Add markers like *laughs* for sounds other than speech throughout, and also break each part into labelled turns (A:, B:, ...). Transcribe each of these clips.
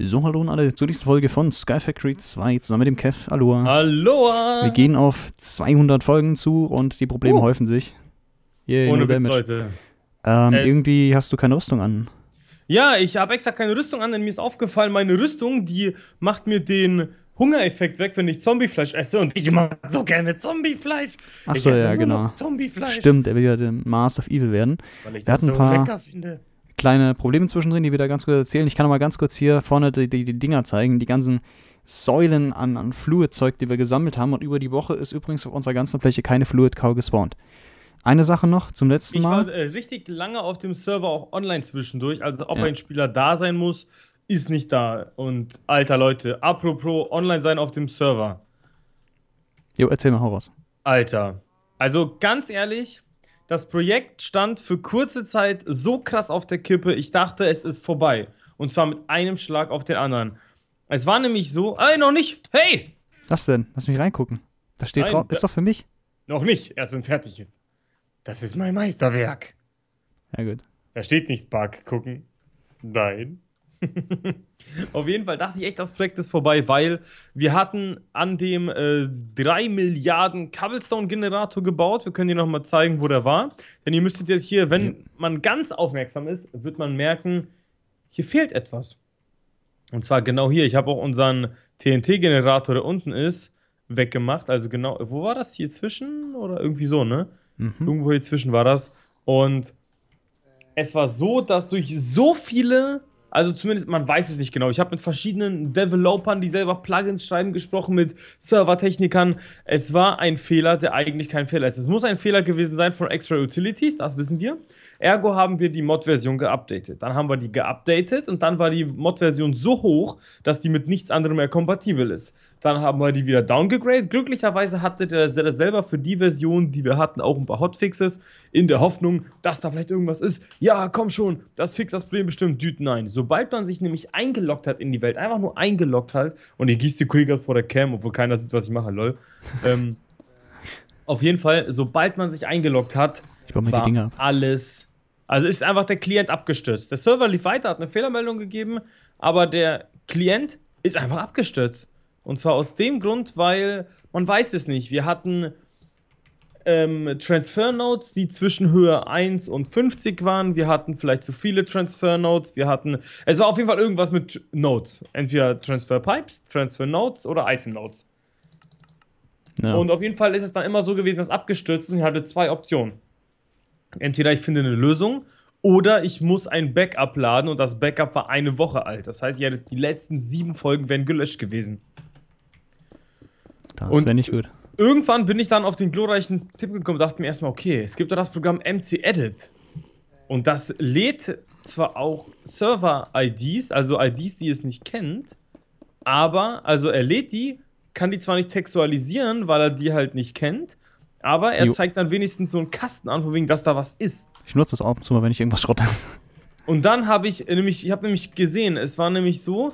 A: So, hallo und alle zur nächsten Folge von Sky Factory 2 zusammen mit dem Kev. Aloha. Aloha. Wir gehen auf 200 Folgen zu und die Probleme uh. häufen sich. Yay, Ohne Witz, Leute. Ähm, irgendwie hast du keine Rüstung an.
B: Ja, ich habe extra keine Rüstung an, denn mir ist aufgefallen, meine Rüstung, die macht mir den Hungereffekt weg, wenn ich Zombiefleisch esse und ich mag so gerne Zombiefleisch. Achso, ja, genau. Zombiefleisch.
A: Stimmt, er will ja den Master of Evil werden. Weil ich Wir das so ein paar lecker finde kleine Probleme zwischendrin, die wir da ganz kurz erzählen. Ich kann noch mal ganz kurz hier vorne die, die, die Dinger zeigen, die ganzen Säulen an, an Fluid-Zeug, die wir gesammelt haben. Und über die Woche ist übrigens auf unserer ganzen Fläche keine Fluid-Cow gespawnt. Eine Sache noch zum letzten Mal. Ich
B: war äh, richtig lange auf dem Server auch online zwischendurch. Also ob ja. ein Spieler da sein muss, ist nicht da. Und alter Leute, apropos online sein auf dem Server.
A: Jo, erzähl mal, hau raus.
B: Alter. Also ganz ehrlich, das Projekt stand für kurze Zeit so krass auf der Kippe, ich dachte, es ist vorbei. Und zwar mit einem Schlag auf den anderen. Es war nämlich so, ey, äh, noch nicht, hey!
A: Was denn? Lass mich reingucken.
B: Das steht drauf, ist doch für mich. Noch nicht, erst wenn fertig ist. Das ist mein Meisterwerk. Ja, gut. Da steht nichts Bug gucken. Nein. *laughs* Auf jeden Fall dachte ich echt, das Projekt ist vorbei, weil wir hatten an dem äh, 3 Milliarden Cobblestone-Generator gebaut. Wir können dir nochmal zeigen, wo der war. Denn ihr müsstet jetzt hier, wenn ja. man ganz aufmerksam ist, wird man merken, hier fehlt etwas. Und zwar genau hier. Ich habe auch unseren TNT-Generator, der unten ist, weggemacht. Also genau, wo war das? Hier zwischen oder irgendwie so, ne? Mhm. Irgendwo hier zwischen war das. Und es war so, dass durch so viele also zumindest, man weiß es nicht genau. Ich habe mit verschiedenen Developern, die selber Plugins schreiben, gesprochen, mit Servertechnikern. Es war ein Fehler, der eigentlich kein Fehler ist. Es muss ein Fehler gewesen sein von Extra Utilities, das wissen wir. Ergo haben wir die Mod-Version geupdatet. Dann haben wir die geupdatet und dann war die Mod-Version so hoch, dass die mit nichts anderem mehr kompatibel ist. Dann haben wir die wieder downgegradet. Glücklicherweise hatte der selber für die Version, die wir hatten, auch ein paar Hotfixes in der Hoffnung, dass da vielleicht irgendwas ist. Ja, komm schon, das fixt das Problem bestimmt. Dude, nein. Sobald man sich nämlich eingeloggt hat in die Welt, einfach nur eingeloggt hat und ich gieße die gestikuliere vor der Cam, obwohl keiner sieht, was ich mache, lol. ähm, auf jeden Fall, sobald man sich eingeloggt hat, war alles also ist einfach der Klient abgestürzt. Der Server lief weiter, hat eine Fehlermeldung gegeben, aber der Klient ist einfach abgestürzt. Und zwar aus dem Grund, weil man weiß es nicht. Wir hatten ähm, Transfer-Nodes, die zwischen Höhe 1 und 50 waren. Wir hatten vielleicht zu viele Transfer-Nodes. Wir hatten, es war auf jeden Fall irgendwas mit Nodes. Entweder Transfer-Pipes, Transfer-Nodes oder Item-Nodes. Ja. Und auf jeden Fall ist es dann immer so gewesen, dass abgestürzt ist und ich hatte zwei Optionen. Entweder ich finde eine Lösung oder ich muss ein Backup laden und das Backup war eine Woche alt. Das heißt, ja, die letzten sieben Folgen wären gelöscht gewesen.
A: Das wäre nicht gut.
B: Irgendwann bin ich dann auf den glorreichen Tipp gekommen und dachte mir erstmal, okay, es gibt ja das Programm MC Edit. Und das lädt zwar auch Server-IDs, also IDs, die es nicht kennt, aber, also er lädt die, kann die zwar nicht textualisieren, weil er die halt nicht kennt, aber er jo. zeigt dann wenigstens so einen Kasten an, von wegen, dass da was ist.
A: Ich nutze das ab und zu mal, wenn ich irgendwas schrotte.
B: *laughs* Und dann habe ich äh, nämlich, ich habe nämlich gesehen, es war nämlich so,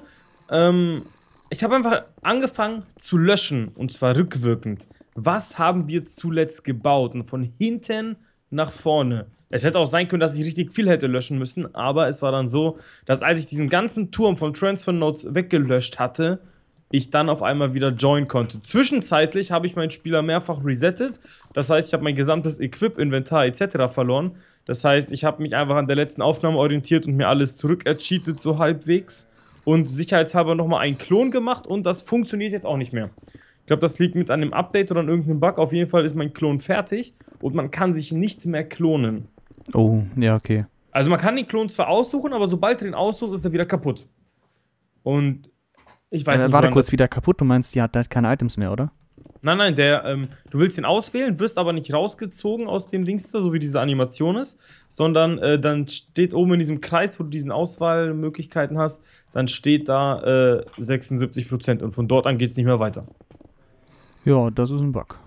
B: ähm, ich habe einfach angefangen zu löschen und zwar rückwirkend. Was haben wir zuletzt gebaut? Und von hinten nach vorne. Es hätte auch sein können, dass ich richtig viel hätte löschen müssen, aber es war dann so, dass als ich diesen ganzen Turm von Transfer Notes weggelöscht hatte, ich dann auf einmal wieder joinen konnte. Zwischenzeitlich habe ich meinen Spieler mehrfach resettet. Das heißt, ich habe mein gesamtes Equip, Inventar etc. verloren. Das heißt, ich habe mich einfach an der letzten Aufnahme orientiert und mir alles zurückercheatet, so halbwegs. Und sicherheitshalber nochmal einen Klon gemacht und das funktioniert jetzt auch nicht mehr. Ich glaube, das liegt mit einem Update oder an irgendeinem Bug. Auf jeden Fall ist mein Klon fertig und man kann sich nicht mehr klonen.
A: Oh, ja, okay.
B: Also man kann den Klon zwar aussuchen, aber sobald er den aussucht, ist er wieder kaputt. Und ich weiß äh, nicht. Warte kurz,
A: wieder kaputt. Du meinst, die hat, hat keine Items mehr, oder?
B: Nein, nein, der, ähm, du willst ihn auswählen, wirst aber nicht rausgezogen aus dem Dings da, so wie diese Animation ist, sondern äh, dann steht oben in diesem Kreis, wo du diesen Auswahlmöglichkeiten hast, dann steht da äh, 76% und von dort an geht es nicht mehr weiter. Ja, das ist ein Bug.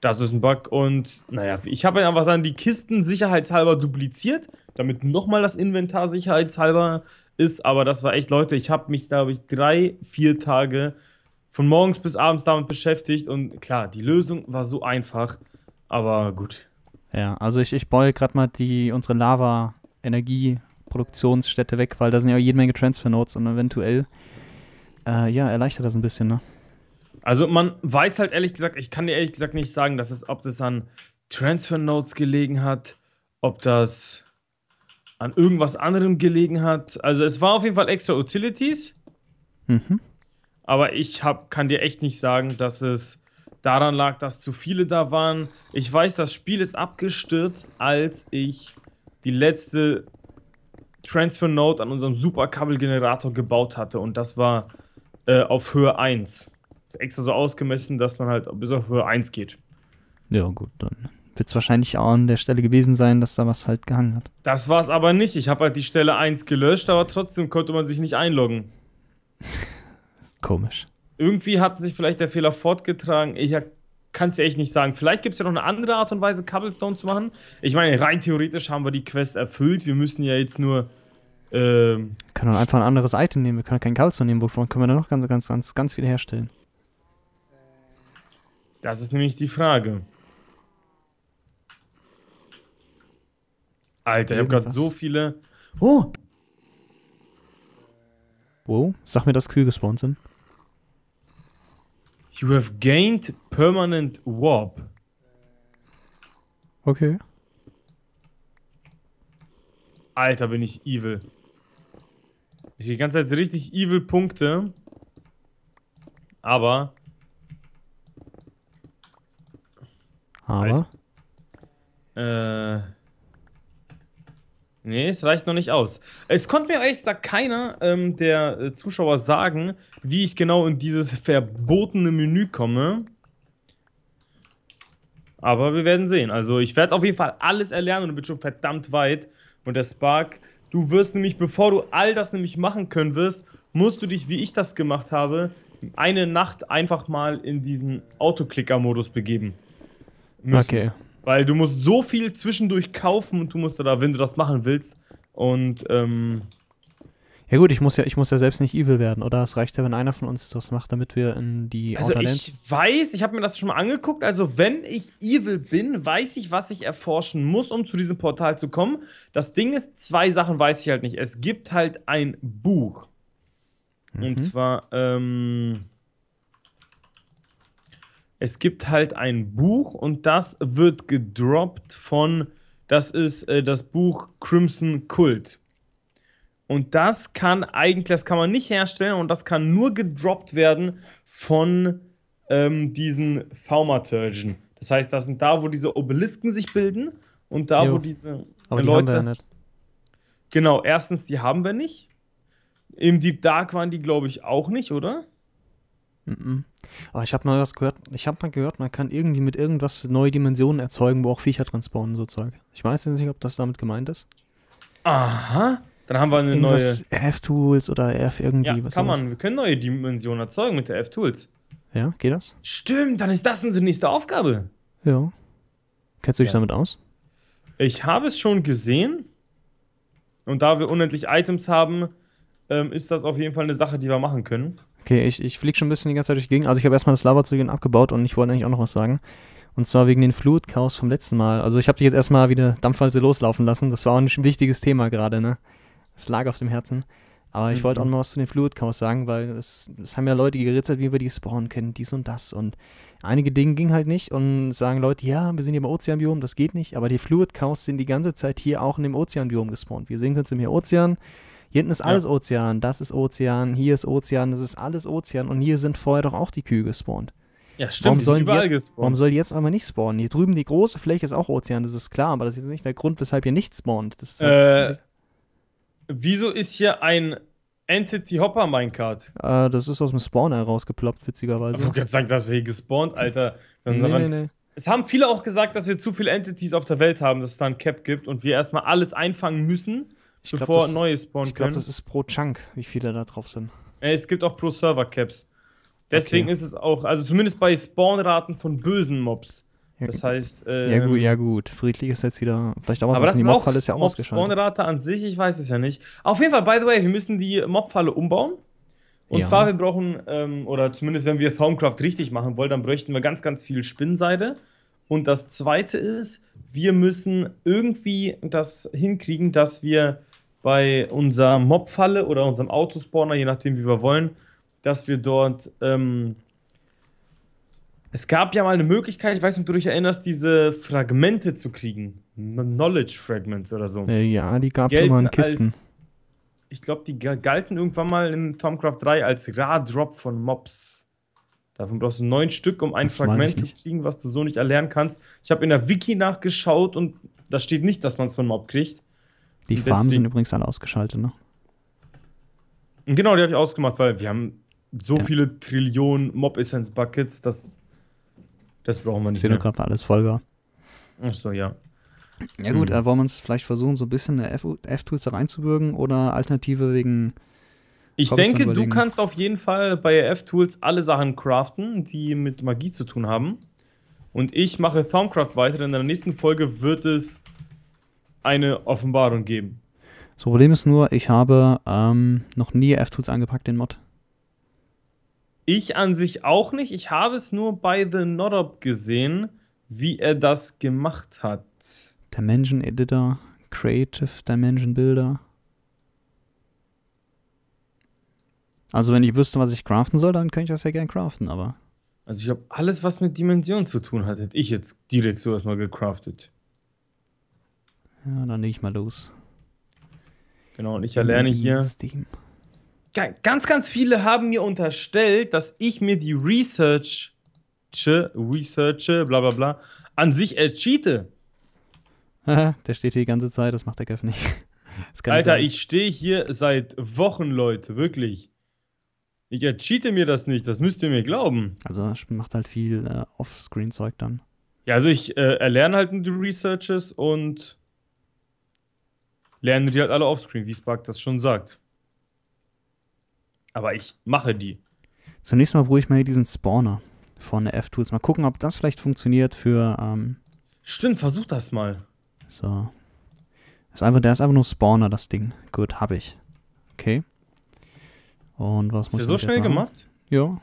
B: Das ist ein Bug und naja, ich habe einfach dann die Kisten sicherheitshalber dupliziert, damit nochmal das Inventar sicherheitshalber ist, aber das war echt, Leute, ich habe mich, glaube ich, drei, vier Tage von morgens bis abends damit beschäftigt und klar, die Lösung war so einfach, aber gut.
A: Ja, also ich, ich beule gerade mal die, unsere Lava-Energieproduktionsstätte weg, weil da sind ja jede Menge Transfer-Nodes und eventuell, äh, ja, erleichtert das ein bisschen, ne?
B: Also man weiß halt ehrlich gesagt, ich kann dir ehrlich gesagt nicht sagen, dass es, ob das an Transfer-Nodes gelegen hat, ob das an irgendwas anderem gelegen hat. Also es war auf jeden Fall extra Utilities. Mhm. Aber ich hab, kann dir echt nicht sagen, dass es daran lag, dass zu viele da waren. Ich weiß, das Spiel ist abgestürzt, als ich die letzte Transfer Note an unserem Superkabelgenerator gebaut hatte. Und das war äh, auf Höhe 1. Extra so ausgemessen, dass man halt bis auf Höhe 1 geht.
A: Ja, gut, dann wird es wahrscheinlich auch an der Stelle gewesen sein, dass da was halt gehangen hat.
B: Das war es aber nicht. Ich habe halt die Stelle 1 gelöscht, aber trotzdem konnte man sich nicht einloggen.
A: *laughs* komisch.
B: Irgendwie hat sich vielleicht der Fehler fortgetragen. Ich kann es ja echt nicht sagen. Vielleicht gibt es ja noch eine andere Art und Weise, Cobblestone zu machen. Ich meine, rein theoretisch haben wir die Quest erfüllt. Wir müssen ja jetzt nur. Ähm,
A: kann man einfach ein anderes Item nehmen. Wir können kein Cobblestone nehmen. Wovon können wir dann noch ganz, ganz, ganz, ganz viel herstellen?
B: Das ist nämlich die Frage. Alter, ich hab grad so viele. Oh!
A: Wow, sag mir, dass Kühe gespawnt sind. You
B: have gained permanent warp. Okay. Alter, bin ich evil. Ich die ganze Zeit richtig evil Punkte. Aber. Aber. Alter. Äh. Nee, es reicht noch nicht aus. Es konnte mir ehrlich gesagt keiner ähm, der äh, Zuschauer sagen, wie ich genau in dieses verbotene Menü komme. Aber wir werden sehen. Also ich werde auf jeden Fall alles erlernen und bin schon verdammt weit. Und der Spark, du wirst nämlich, bevor du all das nämlich machen können wirst, musst du dich, wie ich das gemacht habe, eine Nacht einfach mal in diesen Autoklicker-Modus begeben. Müssen. Okay. Weil du musst so viel zwischendurch kaufen und du musst da, wenn du das machen willst. Und, ähm.
A: Ja gut, ich muss ja, ich muss ja selbst nicht evil werden, oder? Es reicht ja, wenn einer von uns das macht, damit wir in die Also Outer ich
B: weiß, ich habe mir das schon mal angeguckt. Also wenn ich evil bin, weiß ich, was ich erforschen muss, um zu diesem Portal zu kommen. Das Ding ist, zwei Sachen weiß ich halt nicht. Es gibt halt ein Buch. Mhm. Und zwar, ähm, es gibt halt ein Buch und das wird gedroppt von, das ist äh, das Buch Crimson Cult. Und das kann eigentlich, das kann man nicht herstellen und das kann nur gedroppt werden von ähm, diesen Thaumaturgen. Das heißt, das sind da, wo diese Obelisken sich bilden und da, jo. wo diese Aber die Haben wir ja nicht. Genau, erstens, die haben wir nicht. Im Deep Dark waren die, glaube ich, auch nicht, oder?
A: Mm Aber ich habe mal was gehört, ich habe mal gehört, man kann irgendwie mit irgendwas neue Dimensionen erzeugen, wo auch Viecher drin spawnen, so Zeug. Ich weiß nicht, ob das damit gemeint ist.
B: Aha. Dann haben wir eine Irgendwas
A: neue. F-Tools oder F irgendwie ja, was. Kann sowas. man,
B: wir können neue Dimensionen erzeugen mit der F-Tools. Ja, geht das? Stimmt, dann ist das unsere nächste Aufgabe.
A: Ja. Kennst du dich ja. damit aus?
B: Ich habe es schon gesehen. Und da wir unendlich Items haben, ähm, ist das auf jeden Fall eine Sache, die wir machen können.
A: Okay, ich, ich fliege schon ein bisschen die ganze Zeit durch die Gegend. Also ich habe erstmal das Lava-Zügeln abgebaut und ich wollte eigentlich auch noch was sagen. Und zwar wegen den Flutchaos vom letzten Mal. Also ich habe dich jetzt erstmal wieder Dampfwalze loslaufen lassen. Das war auch ein wichtiges Thema gerade, ne? Es lag auf dem Herzen. Aber mhm. ich wollte auch noch was zu den Fluidchaos sagen, weil es, es, haben ja Leute geritzelt, wie wir die spawnen können, dies und das. Und einige Dinge gingen halt nicht und sagen Leute, ja, wir sind hier im Ozeanbiom, das geht nicht. Aber die Fluidchaos sind die ganze Zeit hier auch in dem Ozeanbiom gespawnt. Wir sehen uns im Ozean hinten ist alles ja. Ozean, das ist Ozean, hier ist Ozean, das ist alles Ozean und hier sind vorher doch auch die Kühe gespawnt. Ja, stimmt. Warum, sollen überall jetzt, gespawnt. warum soll die jetzt aber nicht spawnen? Hier drüben die große Fläche ist auch Ozean, das ist klar, aber das ist nicht der Grund, weshalb hier nicht spawnt. Ist halt
B: äh, wieso ist hier ein Entity Hopper Minecart?
A: Äh, das ist aus dem Spawner herausgeploppt, witzigerweise. Ich wollte sagen,
B: dass wir hier gespawnt, Alter. Nee, nee, nee. Es haben viele auch gesagt, dass wir zu viele Entities auf der Welt haben, dass es da ein Cap gibt und wir erstmal alles einfangen müssen ich bevor glaub, das, neue spawnen ich glaub, können. Ich glaube, das ist
A: pro Chunk, wie viele da drauf sind.
B: Es gibt auch pro Server Caps. Deswegen okay. ist es auch, also zumindest bei Spawnraten von bösen Mobs. Das heißt. Äh, ja, gut, ähm, ja,
A: gut. Friedlich ist jetzt wieder. Vielleicht auch was, aber das die Mobfalle ist ja Mob ausgeschaltet.
B: Spawnrate an sich, ich weiß es ja nicht. Auf jeden Fall, by the way, wir müssen die Mobfalle umbauen. Und ja. zwar, wir brauchen, ähm, oder zumindest wenn wir Thorncraft richtig machen wollen, dann bräuchten wir ganz, ganz viel Spinnseide. Und das zweite ist, wir müssen irgendwie das hinkriegen, dass wir bei unserer Mobfalle oder unserem Autospawner, je nachdem, wie wir wollen, dass wir dort. Ähm, es gab ja mal eine Möglichkeit, ich weiß nicht, ob du dich erinnerst, diese Fragmente zu kriegen. Knowledge Fragments oder so. Äh, ja, die gab es immer in Kisten. Als, ich glaube, die galten irgendwann mal in Tomcraft 3 als ra Drop von Mobs. Davon brauchst du neun Stück, um ein das Fragment zu kriegen, was du so nicht erlernen kannst. Ich habe in der Wiki nachgeschaut und da steht nicht, dass man es von Mob kriegt. Die Deswegen, sind
A: übrigens alle ausgeschaltet, ne?
B: Genau, die habe ich ausgemacht, weil wir haben so ja. viele Trillionen Mob-Essence-Buckets, dass das brauchen wir nicht. Xenograph
A: war alles voll war.
B: Achso, ja. Ja, gut, mhm. äh, wollen wir uns vielleicht
A: versuchen, so ein bisschen F-Tools da reinzubürgen oder Alternative wegen. Ich denke, du
B: kannst auf jeden Fall bei F-Tools alle Sachen craften, die mit Magie zu tun haben. Und ich mache Thaumcraft weiter, denn in der nächsten Folge wird es eine Offenbarung geben.
A: Das Problem ist nur, ich habe ähm, noch nie F-Tools angepackt, den Mod.
B: Ich an sich auch nicht. Ich habe es nur bei The Notop gesehen, wie er das gemacht hat.
A: Dimension Editor, Creative Dimension Builder. Also wenn ich wüsste, was ich craften soll, dann könnte ich das ja gern craften, aber.
B: Also ich habe alles, was mit Dimensionen zu tun hat, hätte ich jetzt direkt so erstmal gecraftet. Ja, dann nehme ich mal los. Genau, und ich erlerne hier. Steam. Ganz, ganz viele haben mir unterstellt, dass ich mir die Research, Research, bla bla bla, an sich ercheate.
A: Äh, der steht hier die ganze Zeit,
B: das macht der Kev nicht. Alter, ich stehe hier seit Wochen, Leute, wirklich. Ich ercheate mir das nicht, das müsst ihr mir glauben. Also macht halt viel äh, Offscreen-Zeug dann. Ja, also ich äh, erlerne halt die Researches und lerne die halt alle offscreen, wie Spark das schon sagt. Aber ich mache die.
A: Zunächst mal ruhig mal hier diesen Spawner von der F-Tools. Mal gucken, ob das vielleicht funktioniert für. Ähm
B: Stimmt, versuch das mal.
A: So. Ist einfach, der ist einfach nur Spawner, das Ding. Gut, hab ich. Okay. Und was Hast muss ich so schnell machen? gemacht? Ja.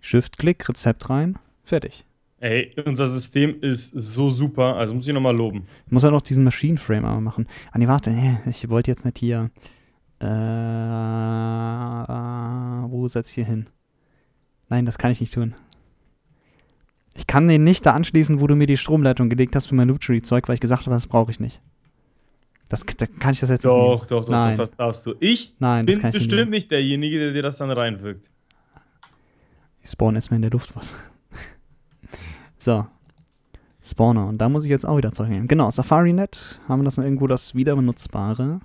A: Shift-Klick, Rezept rein, fertig.
B: Ey, unser System ist so super, also muss ich nochmal loben. muss
A: halt auch diesen Machine Frame aber machen. Ah nee, warte, ich wollte jetzt nicht hier. Äh, wo setze ich hier hin? Nein, das kann ich nicht tun. Ich kann den nicht da anschließen, wo du mir die Stromleitung gelegt hast für mein Luxury-Zeug, weil ich gesagt habe, das brauche ich nicht. Das, das, kann ich das jetzt doch, nicht. Doch, doch, doch, das darfst du. Ich Nein, bin bestimmt
B: nicht, nicht derjenige, der dir das dann reinwirkt.
A: Ich spawn erstmal in der Luft was. So. Spawner. Und da muss ich jetzt auch wieder Zeug nehmen. Genau, SafariNet. Haben wir das noch irgendwo das wieder benutzbare?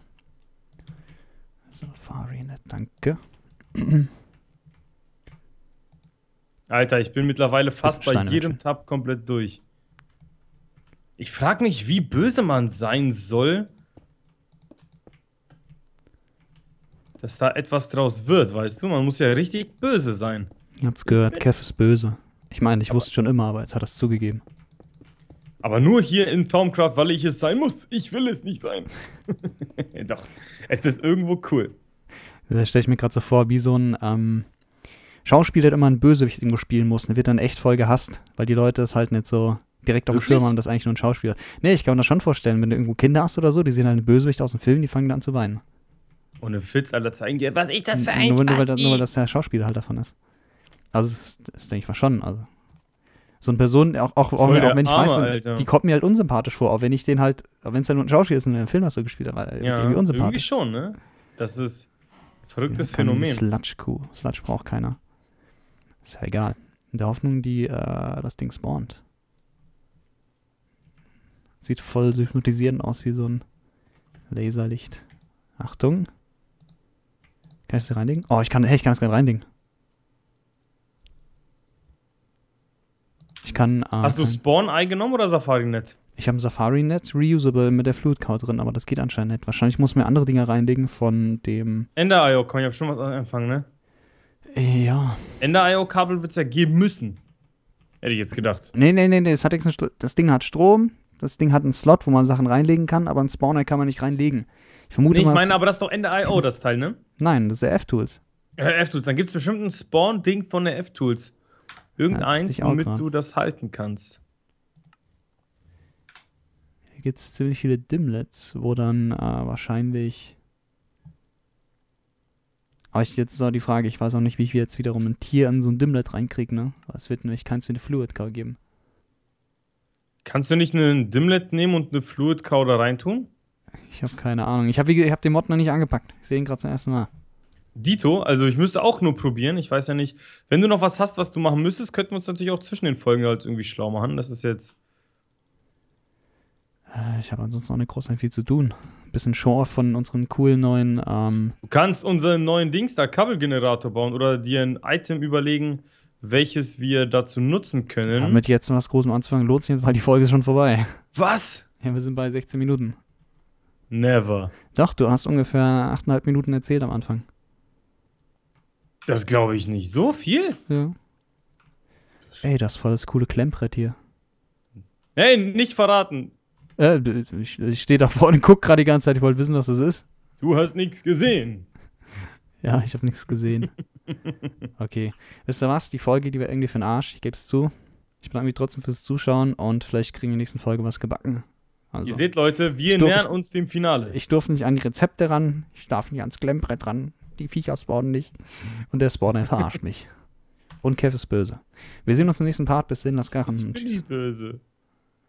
A: SafariNet, danke.
B: Alter, ich bin mittlerweile fast bei jedem Tab komplett durch. Ich frage mich, wie böse man sein soll, dass da etwas draus wird, weißt du? Man muss ja richtig böse sein.
A: Ihr habt's gehört, Kev ist böse. Ich meine, ich wusste schon immer, aber jetzt hat er es zugegeben.
B: Aber nur hier in Formcraft, weil ich es sein muss. Ich will es nicht sein. *laughs* Doch, es ist irgendwo cool.
A: Da stelle ich mir gerade so vor, wie so ein ähm, Schauspieler, der immer einen Bösewicht irgendwo spielen muss. Der ne, wird dann echt voll gehasst, weil die Leute es halt nicht so direkt auf dem Schirm haben, dass eigentlich nur ein Schauspieler Nee, ich kann mir das schon vorstellen, wenn du irgendwo Kinder hast oder so, die sehen halt einen Bösewicht aus dem Film, die fangen dann an zu weinen.
B: Ohne Fitz, alle zeigen dir,
A: was ich das für ein nur, nur, weil, nur weil das der Schauspieler halt davon ist. Also, das, das denke ich mal schon. Also. So eine Person, auch, auch, auch, auch wenn Arme, ich weiß, Alter. die kommt mir halt unsympathisch vor, auch wenn ich den halt, wenn es ja nur ein Schauspiel ist und einen Film hast du gespielt, aber ja, irgendwie unsympathisch.
B: Irgendwie schon, ne? Das ist ein verrücktes ja, Phänomen. Sludge-Kuh.
A: Sludge braucht keiner. Ist ja egal. In der Hoffnung, die äh, das Ding spawnt. Sieht voll hypnotisierend aus wie so ein Laserlicht. Achtung. Kann ich das reinlegen? Oh, ich kann, hey, ich kann das gerade reinlegen. Ich kann. Äh, Hast du
B: Spawn-Ei genommen oder Safari-Net?
A: Ich habe ein Safari-Net, reusable mit der fluid Cow drin, aber das geht anscheinend nicht. Wahrscheinlich muss mir andere Dinge reinlegen von dem.
B: Ender-IO, kann ich habe schon was anfangen, ne? Äh, ja. Ender-IO-Kabel wird es ja geben müssen. Hätte ich jetzt gedacht.
A: Nee, nee, nee, nee. Das, hat jetzt das Ding hat Strom, das Ding hat einen Slot, wo man Sachen reinlegen kann, aber einen Spawner kann man nicht reinlegen. Ich vermute nee, ich meine, aber
B: das ist doch ender IO, das Teil, ne?
A: Nein, das ist der F-Tools.
B: Ja, äh, F-Tools. Dann gibt es bestimmt ein Spawn-Ding von der F-Tools. Irgendeins, ja, womit du das halten kannst.
A: Hier gibt es ziemlich viele Dimlets, wo dann äh, wahrscheinlich. Aber ich, jetzt ist auch die Frage, ich weiß auch nicht, wie ich jetzt wiederum ein Tier in so ein Dimlet reinkriege, ne? Es wird nämlich kannst du eine Fluid Cow geben.
B: Kannst du nicht einen Dimlet nehmen und eine Fluid Cow da reintun?
A: Ich habe keine Ahnung. Ich habe hab den Mod noch nicht angepackt. Ich sehe ihn gerade zum ersten Mal.
B: Dito, also ich müsste auch nur probieren. Ich weiß ja nicht, wenn du noch was hast, was du machen müsstest, könnten wir uns natürlich auch zwischen den Folgen halt irgendwie schlau machen. Das ist jetzt.
A: Äh, ich habe ansonsten auch nicht groß viel zu tun. bisschen Show von unseren coolen neuen. Ähm
B: du kannst unseren neuen Dings da Kabelgenerator bauen oder dir ein Item überlegen, welches wir dazu nutzen können. mit
A: jetzt was Großem anzufangen lohnt sich, weil die Folge ist schon vorbei.
B: Was? Ja, wir sind bei
A: 16 Minuten. Never. Doch, du hast ungefähr 8,5 Minuten erzählt am Anfang.
B: Das glaube ich nicht. So viel?
A: Ja. Ey, das voll das coole Klemmbrett hier.
B: Ey, nicht verraten.
A: Äh, ich, ich stehe da vorne und gucke gerade die ganze Zeit. Ich wollte wissen, was das ist.
B: Du hast nichts gesehen. *laughs* Ja, ich
A: habe nichts gesehen. *laughs* okay. Wisst ihr was? Die Folge, die war irgendwie für den Arsch. Ich gebe es zu. Ich bedanke mich trotzdem fürs Zuschauen und vielleicht kriegen wir in der nächsten Folge was gebacken.
B: Also, Ihr seht, Leute, wir nähern uns
A: dem Finale. Ich, ich durfte nicht an die Rezepte ran, ich darf nicht ans Klemmbrett ran die Viecher spawnen nicht. Und der Spawner verarscht mich. Und Kev ist böse. Wir sehen uns im nächsten Part. Bis dahin, das Garten. Ich bin
B: nicht böse.